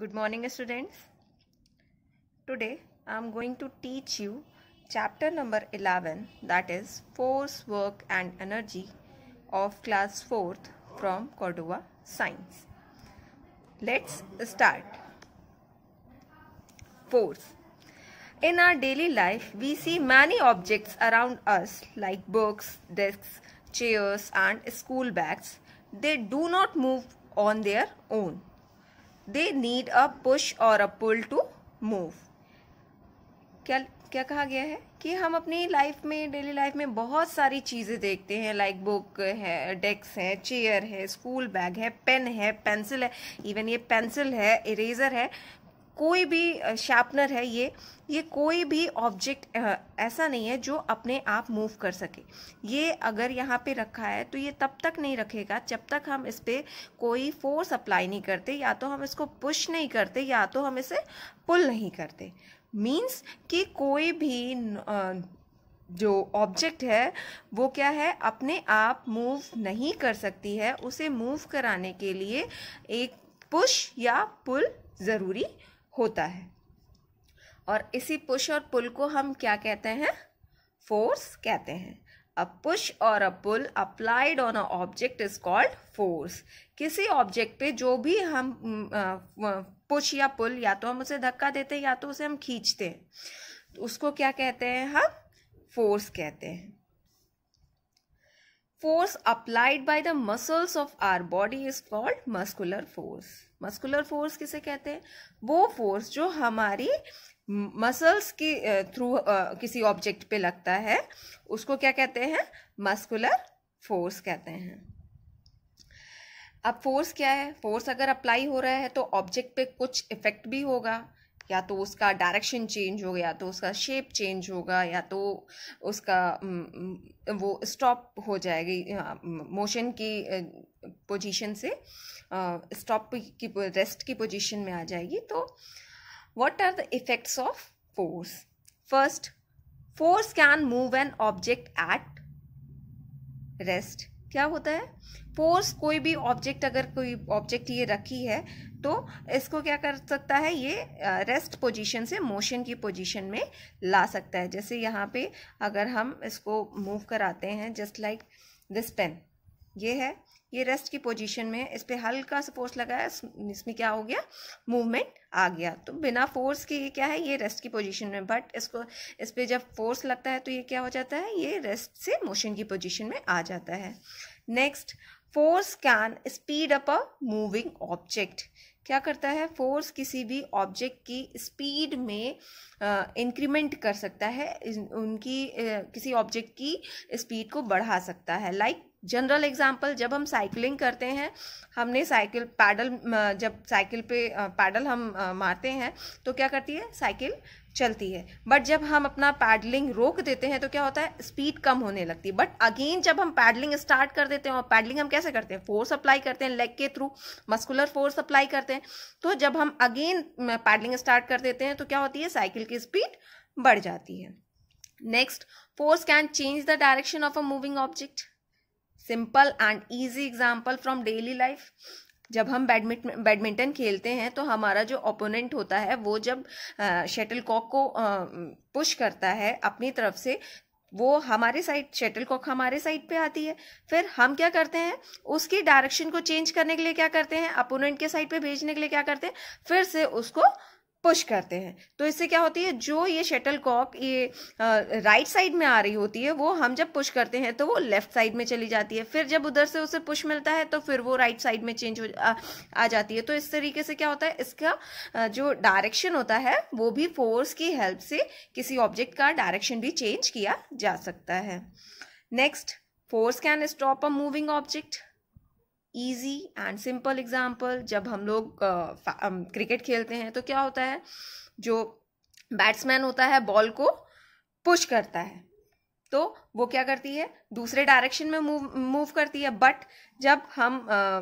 Good morning students. Today I am going to teach you chapter number 11 that is force work and energy of class 4th from Cordova Science. Let's start. Force. In our daily life we see many objects around us like books, desks, chairs and school bags. They do not move on their own they need a push और a pull to move क्या क्या कहा गया है कि हम अपनी life में डेली लाइफ में बहुत सारी चीज़ें देखते हैं लाइक बुक है डेस्क है चेयर है स्कूल बैग है पेन है पेंसिल है इवन ये पेंसिल है इरेजर है कोई भी शार्पनर है ये ये कोई भी ऑब्जेक्ट ऐसा नहीं है जो अपने आप मूव कर सके ये अगर यहाँ पे रखा है तो ये तब तक नहीं रखेगा जब तक हम इस पर कोई फोर्स अप्लाई नहीं करते या तो हम इसको पुश नहीं करते या तो हम इसे पुल नहीं करते मीन्स कि कोई भी जो ऑब्जेक्ट है वो क्या है अपने आप मूव नहीं कर सकती है उसे मूव कराने के लिए एक पुश या पुल ज़रूरी होता है और इसी पुश और पुल को हम क्या कहते हैं फोर्स कहते हैं अ पुश और a pull applied on a object is called force किसी ऑब्जेक्ट पे जो भी हम पुश या पुल या तो हम उसे धक्का देते हैं या तो उसे हम खींचते हैं तो उसको क्या कहते हैं हम फोर्स कहते हैं force applied by the muscles of our body is called muscular force muscular force किसे कहते हैं वो फोर्स जो हमारी मसल्स के थ्रू किसी ऑब्जेक्ट पे लगता है उसको क्या कहते हैं मस्कुलर फोर्स कहते हैं अब फोर्स क्या है फोर्स अगर अप्लाई हो रहा है तो ऑब्जेक्ट पे कुछ इफेक्ट भी होगा या तो उसका डायरेक्शन चेंज हो गया तो उसका शेप चेंज होगा या तो उसका वो स्टॉप हो जाएगी मोशन की पोजीशन से स्टॉप की रेस्ट की पोजीशन में आ जाएगी तो what are the effects of force first force can move an object at rest क्या होता है फोर्स कोई भी ऑब्जेक्ट अगर कोई ऑब्जेक्ट ये रखी है तो इसको क्या कर सकता है ये रेस्ट पोजीशन से मोशन की पोजीशन में ला सकता है जैसे यहाँ पे अगर हम इसको मूव कराते हैं जस्ट लाइक दिस पेन ये है ये रेस्ट की पोजीशन में है इस पर हल्का सा फोर्स लगाया इसमें क्या हो गया मूवमेंट आ गया तो बिना फोर्स के ये क्या है ये रेस्ट की पोजीशन में बट इसको इस पर जब फोर्स लगता है तो ये क्या हो जाता है ये रेस्ट से मोशन की पोजीशन में आ जाता है next force can speed up a moving object क्या करता है फोर्स किसी भी ऑब्जेक्ट की स्पीड में इंक्रीमेंट कर सकता है उनकी किसी ऑब्जेक्ट की स्पीड को बढ़ा सकता है लाइक जनरल एग्जाम्पल जब हम साइकिलिंग करते हैं हमने साइकिल पैडल जब साइकिल पे पैडल हम मारते हैं तो क्या करती है साइकिल चलती है बट जब हम अपना पैडलिंग रोक देते हैं तो क्या होता है स्पीड कम होने लगती है बट अगेन जब हम पैडलिंग स्टार्ट कर देते हैं और पैडलिंग हम कैसे करते हैं फोर्स अप्लाई करते हैं लेग के थ्रू मस्कुलर फोर्स अप्लाई करते हैं तो जब हम अगेन पैडलिंग स्टार्ट कर देते हैं तो क्या होती है साइकिल की स्पीड बढ़ जाती है next force can change the direction of a moving object simple and easy example from daily life जब हम बैडमिंटन बैडमिंटन खेलते हैं तो हमारा जो ओपोनेंट होता है वो जब शटल कॉक को पुश करता है अपनी तरफ से वो हमारे साइड शटल कॉक हमारे साइड पे आती है फिर हम क्या करते हैं उसकी डायरेक्शन को चेंज करने के लिए क्या करते हैं अपोनेंट के साइड पे भेजने के लिए क्या करते हैं फिर से उसको पुश करते हैं तो इससे क्या होती है जो ये शटल कॉक ये राइट साइड में आ रही होती है वो हम जब पुश करते हैं तो वो लेफ्ट साइड में चली जाती है फिर जब उधर से उसे पुश मिलता है तो फिर वो राइट साइड में चेंज हो आ, आ जाती है तो इस तरीके से क्या होता है इसका जो डायरेक्शन होता है वो भी फोर्स की हेल्प से किसी ऑब्जेक्ट का डायरेक्शन भी चेंज किया जा सकता है next force can stop a moving object easy and simple example जब हम लोग क्रिकेट खेलते हैं तो क्या होता है जो बैट्समैन होता है बॉल को पुश करता है तो वो क्या करती है दूसरे डायरेक्शन में मूव मूव करती है बट जब हम आ,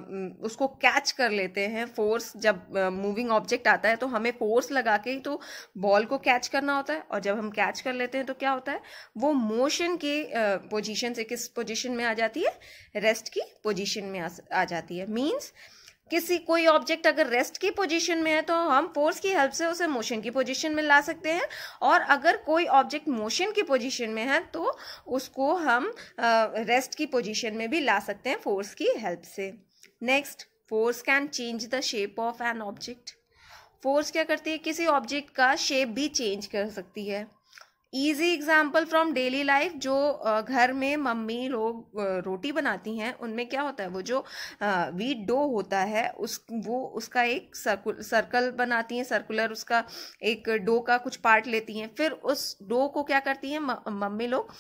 उसको कैच कर लेते हैं फोर्स जब मूविंग ऑब्जेक्ट आता है तो हमें फोर्स लगा के ही तो बॉल को कैच करना होता है और जब हम कैच कर लेते हैं तो क्या होता है वो मोशन के पोजीशन से किस पोजीशन में आ जाती है रेस्ट की पोजीशन में आ, आ जाती है मीन्स किसी कोई ऑब्जेक्ट अगर रेस्ट की पोजीशन में है तो हम फोर्स की हेल्प से उसे मोशन की पोजीशन में ला सकते हैं और अगर कोई ऑब्जेक्ट मोशन की पोजीशन में है तो उसको हम रेस्ट की पोजीशन में भी ला सकते हैं फोर्स की हेल्प से next force can change the shape of an object force क्या करती है किसी ऑब्जेक्ट का शेप भी चेंज कर सकती है easy example from daily life जो घर में मम्मी लोग रोटी बनाती हैं उनमें क्या होता है वो जो वीट डो होता है उस वो उसका एक सर्कुल सर्कल बनाती हैं सर्कुलर उसका एक डो का कुछ पार्ट लेती हैं फिर उस डो को क्या करती हैं मम्मी लोग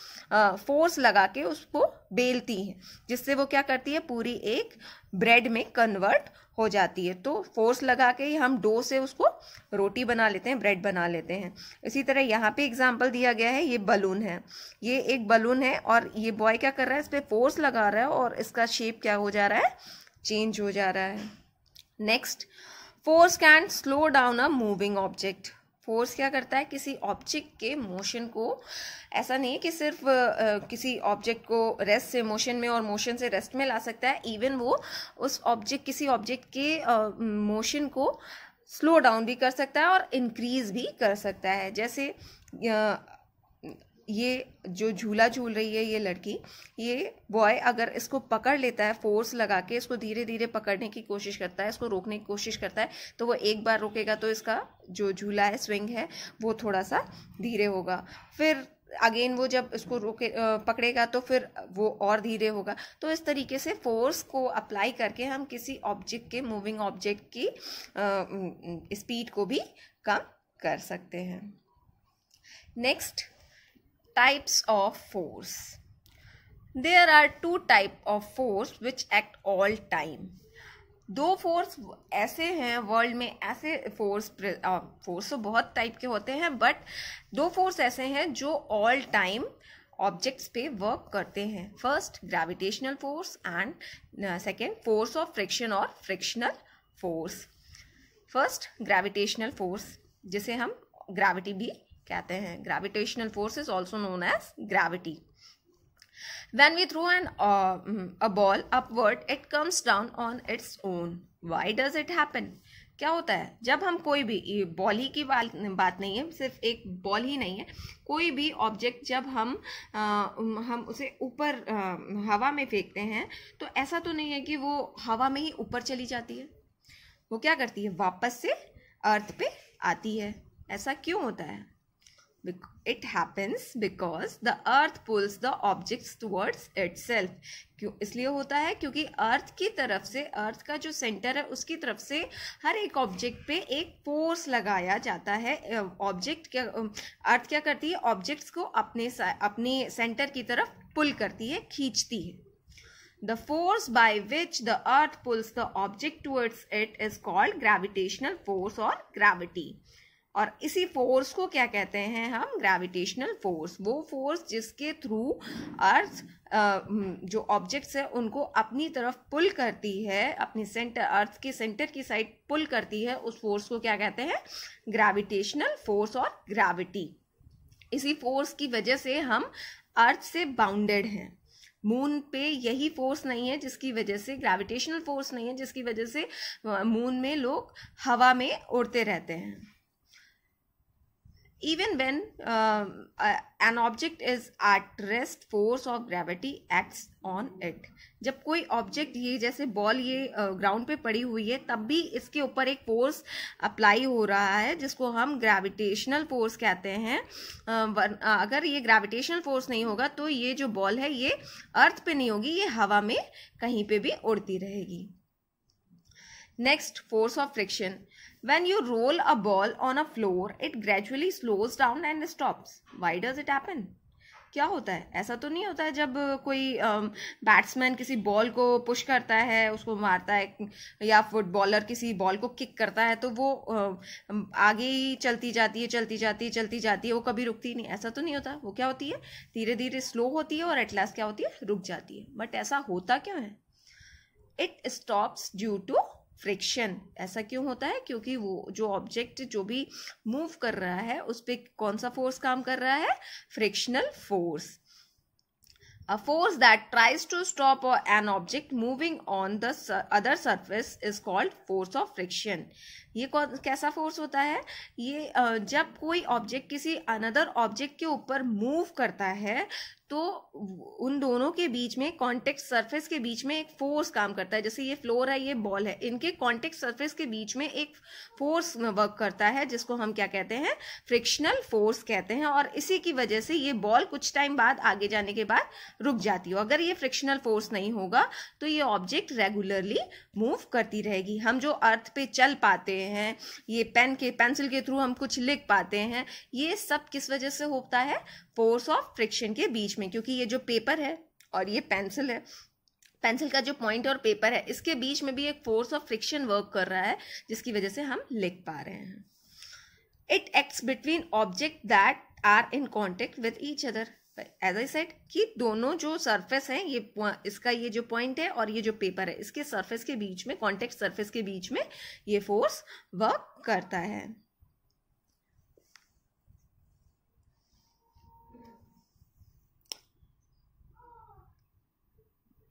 फोर्स लगा के उसको बेलती हैं जिससे वो क्या करती है पूरी एक ब्रेड में कन्वर्ट हो जाती है तो फोर्स लगा के हम डो से उसको रोटी बना लेते हैं ब्रेड बना लेते हैं इसी तरह यहाँ पे एग्जाम्पल दिया गया है ये बलून है ये एक बलून है और ये बॉय क्या कर रहा है इस पर फोर्स लगा रहा है और इसका शेप क्या हो जा रहा है चेंज हो जा रहा है next force can slow down a moving object force क्या करता है किसी ऑब्जेक्ट के मोशन को ऐसा नहीं है कि सिर्फ आ, किसी ऑब्जेक्ट को रेस्ट से मोशन में और मोशन से रेस्ट में ला सकता है इवन वो उस ऑब्जेक्ट किसी ऑब्जेक्ट के मोशन को स्लो डाउन भी कर सकता है और इंक्रीज भी कर सकता है जैसे आ, ये जो झूला झूल रही है ये लड़की ये बॉय अगर इसको पकड़ लेता है फोर्स लगा के इसको धीरे धीरे पकड़ने की कोशिश करता है इसको रोकने की कोशिश करता है तो वो एक बार रोकेगा तो इसका जो झूला है स्विंग है वो थोड़ा सा धीरे होगा फिर अगेन वो जब इसको रोके पकड़ेगा तो फिर वो और धीरे होगा तो इस तरीके से फोर्स को अप्लाई करके हम किसी ऑब्जेक्ट के मूविंग ऑब्जेक्ट की स्पीड को भी कम कर सकते हैं next types of force there are two type of force which act all time दो फोर्स ऐसे हैं वर्ल्ड में ऐसे फोर्स फोर्स तो बहुत टाइप के होते हैं बट दो फोर्स ऐसे हैं जो ऑल टाइम ऑब्जेक्ट्स पे वर्क करते हैं first gravitational force and second force of friction और frictional force first gravitational force जिसे हम ग्रेविटी भी कहते हैं gravitational force is also known as gravity when we throw an a ball upward it comes down on its own why does it happen क्या होता है जब हम कोई भी बॉल ही की बात नहीं है सिर्फ एक बॉल ही नहीं है कोई भी ऑब्जेक्ट जब हम आ, uh, हम उसे ऊपर uh, हवा में फेंकते हैं तो ऐसा तो नहीं है कि वो हवा में ही ऊपर चली जाती है वो क्या करती है वापस से अर्थ पे आती है ऐसा क्यों होता है it happens because the earth pulls the objects towards itself क्यों इसलिए होता है क्योंकि अर्थ की तरफ से अर्थ का जो सेंटर है उसकी तरफ से हर एक ऑब्जेक्ट पे एक फोर्स लगाया जाता है ऑब्जेक्ट क्या अर्थ क्या करती है ऑब्जेक्ट्स को अपने अपने सेंटर की तरफ पुल करती है खींचती है the force by which the earth pulls the object towards it is called gravitational force और ग्रेविटी और इसी फोर्स को क्या कहते हैं हम ग्रेविटेशनल फोर्स वो फोर्स जिसके थ्रू अर्थ जो ऑब्जेक्ट्स है उनको अपनी तरफ पुल करती है अपनी सेंटर अर्थ के सेंटर की साइड पुल करती है उस फोर्स को क्या कहते हैं ग्रेविटेशनल फोर्स और ग्रेविटी इसी फोर्स की वजह से हम अर्थ से बाउंडेड हैं मून पे यही फोर्स नहीं है जिसकी वजह से ग्रेविटेशनल फोर्स नहीं है जिसकी वजह से मून में लोग हवा में उड़ते रहते हैं even when um, uh, an object is at rest force of gravity acts on it जब कोई ऑब्जेक्ट ये जैसे बॉल ये ग्राउंड uh, पे पड़ी हुई है तब भी इसके ऊपर एक फोर्स अप्लाई हो रहा है जिसको हम ग्रेविटेशनल फोर्स कहते हैं uh, अगर ये ग्रेविटेशनल फोर्स नहीं होगा तो ये जो बॉल है ये अर्थ पे नहीं होगी ये हवा में कहीं पे भी उड़ती रहेगी Next, force of friction. When you roll a ball on a floor, it gradually slows down and stops. Why does it happen? क्या होता है ऐसा तो नहीं होता है जब कोई बैट्समैन um, किसी बॉल को पुश करता है उसको मारता है या फुटबॉलर किसी बॉल को किक करता है तो वो um, आगे ही चलती जाती है चलती जाती है चलती जाती है वो कभी रुकती नहीं ऐसा तो नहीं होता वो क्या होती है धीरे धीरे स्लो होती है और एट लास्ट क्या होती है रुक जाती है बट ऐसा होता क्यों है it stops due to friction ऐसा क्यों होता है क्योंकि वो जो ऑब्जेक्ट जो भी मूव कर रहा है उस पर कौन सा फोर्स काम कर रहा है frictional force a force that tries to stop an object moving on the other surface is called force of friction ये कौन कैसा फोर्स होता है ये जब कोई ऑब्जेक्ट किसी अनदर ऑब्जेक्ट के ऊपर मूव करता है तो उन दोनों के बीच में कॉन्टेक्ट सरफेस के बीच में एक फोर्स काम करता है जैसे ये फ्लोर है ये बॉल है इनके कॉन्टेक्ट सरफेस के बीच में एक फोर्स वर्क करता है जिसको हम क्या कहते हैं फ्रिक्शनल फोर्स कहते हैं और इसी की वजह से ये बॉल कुछ टाइम बाद आगे जाने के बाद रुक जाती है अगर ये फ्रिक्शनल फोर्स नहीं होगा तो ये ऑब्जेक्ट रेगुलरली मूव करती रहेगी हम जो अर्थ पे चल पाते हैं हैं ये पेन के पेंसिल के थ्रू हम कुछ लिख पाते हैं ये सब किस वजह से होता है फोर्स ऑफ फ्रिक्शन के बीच में क्योंकि ये जो पेपर है और ये पेंसिल है पेंसिल का जो पॉइंट और पेपर है इसके बीच में भी एक फोर्स ऑफ फ्रिक्शन वर्क कर रहा है जिसकी वजह से हम लिख पा रहे हैं it acts between object that are in contact with each other as I said कि दोनों जो सर्फेस हैं ये इसका ये जो पॉइंट है और ये जो पेपर है इसके सर्फेस के बीच में कॉन्टेक्ट सर्फेस के बीच में ये फोर्स वर्क करता है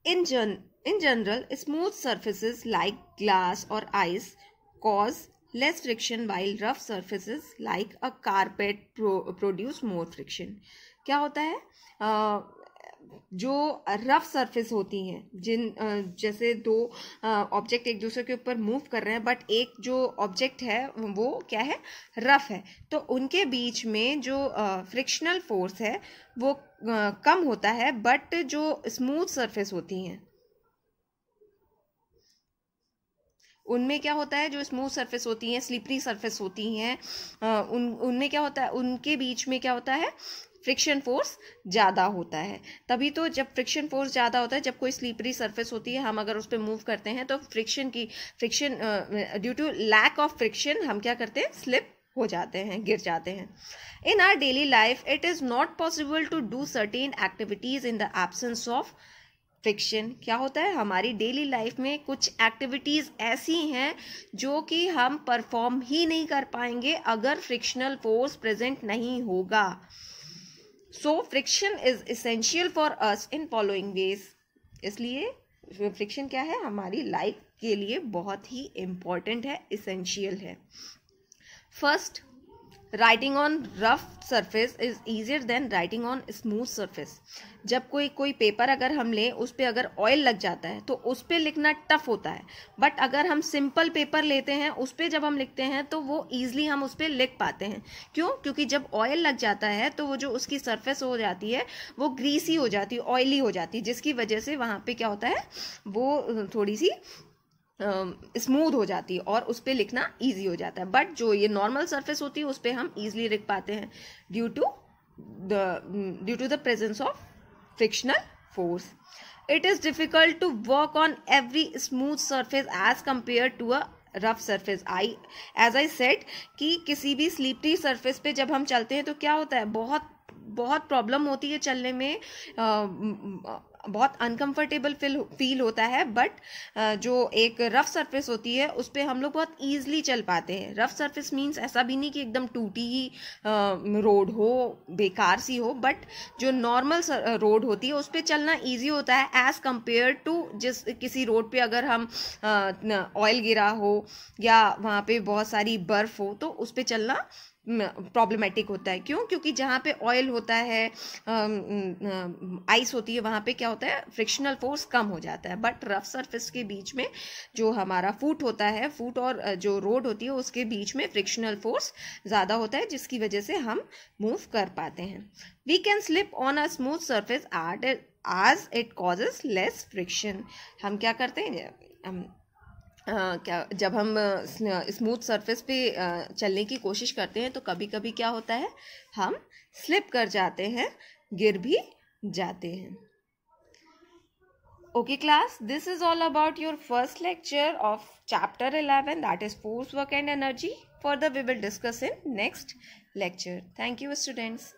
इन जन in general smooth surfaces like glass और ice cause less friction while rough surfaces like a carpet produce more friction क्या होता है आ, जो रफ सरफेस होती हैं जिन जैसे दो ऑब्जेक्ट एक दूसरे के ऊपर मूव कर रहे हैं बट एक जो ऑब्जेक्ट है वो क्या है रफ है तो उनके बीच में जो फ्रिक्शनल फोर्स है वो कम होता है बट जो स्मूथ सरफेस होती हैं उनमें क्या होता है जो स्मूथ सरफेस होती हैं स्लिपरी सरफेस होती हैं उन उनमें क्या होता है उनके बीच में क्या होता है फ्रिक्शन फोर्स ज़्यादा होता है तभी तो जब फ्रिक्शन फोर्स ज़्यादा होता है जब कोई स्लीपरी सरफेस होती है हम अगर उस पर मूव करते हैं तो फ्रिक्शन की friction due to lack of friction हम क्या करते हैं स्लिप हो जाते हैं गिर जाते हैं in our daily life it is not possible to do certain activities in the absence of friction क्या होता है हमारी डेली लाइफ में कुछ एक्टिविटीज़ ऐसी हैं जो कि हम परफॉर्म ही नहीं कर पाएंगे अगर फ्रिक्शनल फोर्स प्रेजेंट नहीं होगा so friction is essential for us in following ways इसलिए फ्रिक्शन क्या है हमारी लाइफ के लिए बहुत ही इम्पॉर्टेंट है इसेंशियल है first writing on rough surface is easier than writing on smooth surface जब कोई कोई पेपर अगर हम लें उस पर अगर ऑयल लग जाता है तो उस पर लिखना टफ होता है बट अगर हम सिंपल पेपर लेते हैं उस पर जब हम लिखते हैं तो वो ईजिली हम उस पर लिख पाते हैं क्यों क्योंकि जब ऑयल लग जाता है तो वो जो उसकी सरफेस हो जाती है वो ग्रीसी हो जाती है ऑयली हो जाती है जिसकी वजह से वहाँ पर क्या होता है वो थोड़ी सी स्मूथ हो जाती है और उस पर लिखना ईजी हो जाता है बट जो ये नॉर्मल सर्फेस होती है उस पर हम ईजिली लिख पाते हैं due to the due to the presence of frictional force it is difficult to work on every smooth surface as compare to a rough surface I as I said कि किसी भी स्लीपी सर्फेस पे जब हम चलते हैं तो क्या होता है बहुत बहुत प्रॉब्लम होती है चलने में बहुत अनकंफर्टेबल फील फील होता है बट जो एक रफ सरफेस होती है उस पर हम लोग बहुत ईजिली चल पाते हैं रफ सरफेस मीन्स ऐसा भी नहीं कि एकदम टूटी ही रोड हो बेकार सी हो बट जो नॉर्मल रोड होती है उस पर चलना ईजी होता है एज़ कम्पेयर टू जिस किसी रोड पर अगर हम ऑयल गिरा हो या वहाँ पे बहुत सारी बर्फ़ हो तो उस पर चलना प्रॉब्लमेटिक होता है क्यों क्योंकि जहाँ पे ऑयल होता है आइस होती है वहाँ पे क्या होता है फ्रिक्शनल फोर्स कम हो जाता है बट रफ सरफेस के बीच में जो हमारा फूट होता है फूट और जो रोड होती है उसके बीच में फ्रिक्शनल फोर्स ज़्यादा होता है जिसकी वजह से हम मूव कर पाते हैं we can slip on a smooth surface art as it causes less friction हम क्या करते हैं क्या जब हम स्मूथ सरफेस पे चलने की कोशिश करते हैं तो कभी कभी क्या होता है हम स्लिप कर जाते हैं गिर भी जाते हैं okay class this is all about your first lecture of chapter eleven that is force work and energy for the we will discuss in next lecture thank you students